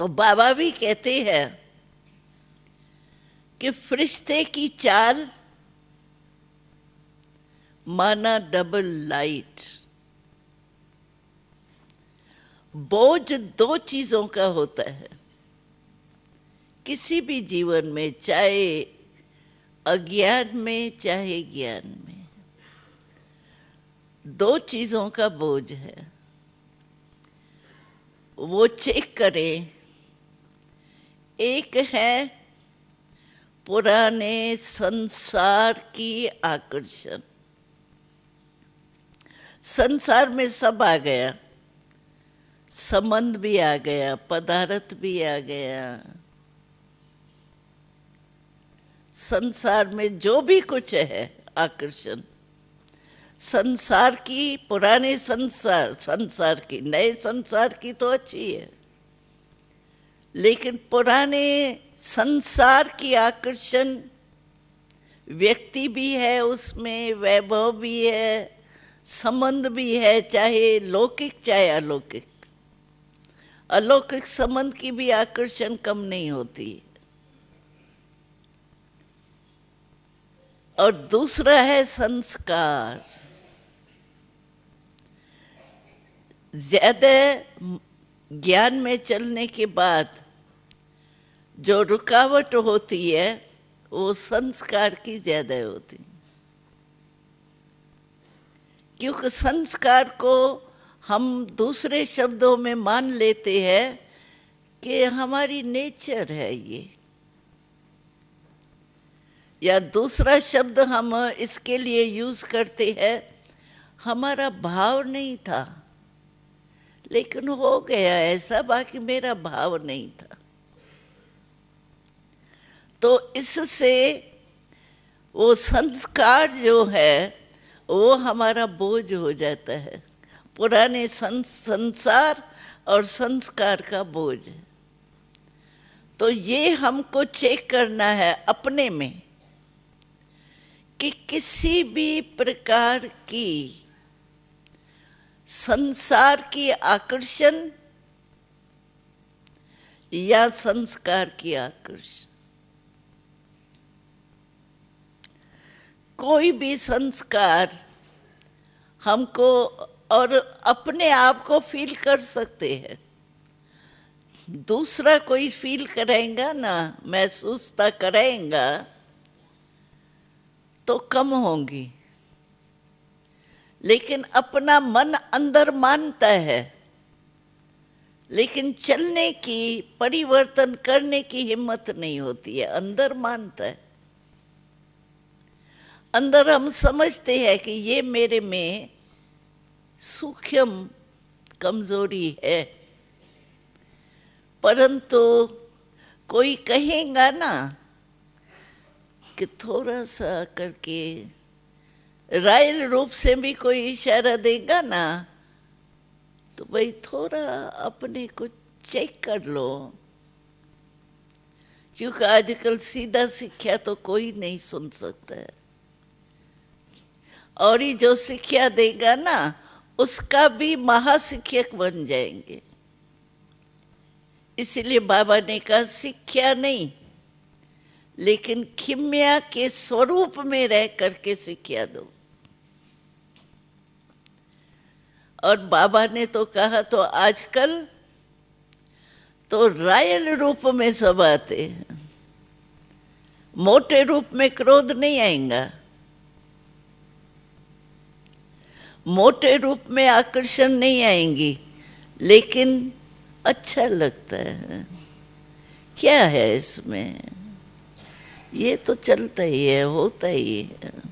तो बाबा भी कहते हैं कि फरिश्ते की चाल माना डबल लाइट बोझ दो चीजों का होता है किसी भी जीवन में चाहे अज्ञान में चाहे ज्ञान में दो चीजों का बोझ है वो चेक करें एक है पुराने संसार की आकर्षण संसार में सब आ गया संबंध भी आ गया पदार्थ भी आ गया संसार में जो भी कुछ है आकर्षण संसार की पुराने संसार संसार की नए संसार की तो अच्छी है लेकिन पुराने संसार की आकर्षण व्यक्ति भी है उसमें वैभव भी है संबंध भी है चाहे लौकिक चाहे अलौकिक अलौकिक संबंध की भी आकर्षण कम नहीं होती और दूसरा है संस्कार ज्यादा ज्ञान में चलने के बाद जो रुकावट होती है वो संस्कार की ज्यादा होती क्योंकि संस्कार को हम दूसरे शब्दों में मान लेते हैं कि हमारी नेचर है ये या दूसरा शब्द हम इसके लिए यूज करते हैं हमारा भाव नहीं था लेकिन हो गया ऐसा बाकी मेरा भाव नहीं था तो इससे वो संस्कार जो है वो हमारा बोझ हो जाता है पुराने संसार और संस्कार का बोझ है तो ये हमको चेक करना है अपने में कि किसी भी प्रकार की संसार की आकर्षण या संस्कार की आकर्षण कोई भी संस्कार हमको और अपने आप को फील कर सकते हैं दूसरा कोई फील करेगा ना महसूस तो करेगा तो कम होंगी लेकिन अपना मन अंदर मानता है लेकिन चलने की परिवर्तन करने की हिम्मत नहीं होती है अंदर मानता है अंदर हम समझते हैं कि ये मेरे में सूक्ष्म कमजोरी है परंतु कोई कहेगा ना कि थोड़ा सा करके रायल रूप से भी कोई इशारा देगा ना तो भाई थोड़ा अपने को चेक कर लो क्योंकि आजकल सीधा सीखा तो कोई नहीं सुन सकता है और ही जो शिक्षा देगा ना उसका भी महाशिक्षक बन जाएंगे इसलिए बाबा ने कहा शिक्षा नहीं लेकिन खिम्या के स्वरूप में रह करके शिक्षा दो और बाबा ने तो कहा तो आजकल तो रायल रूप में सब आते हैं मोटे रूप में क्रोध नहीं आएगा मोटे रूप में आकर्षण नहीं आएंगी लेकिन अच्छा लगता है क्या है इसमें ये तो चलता ही है होता ही है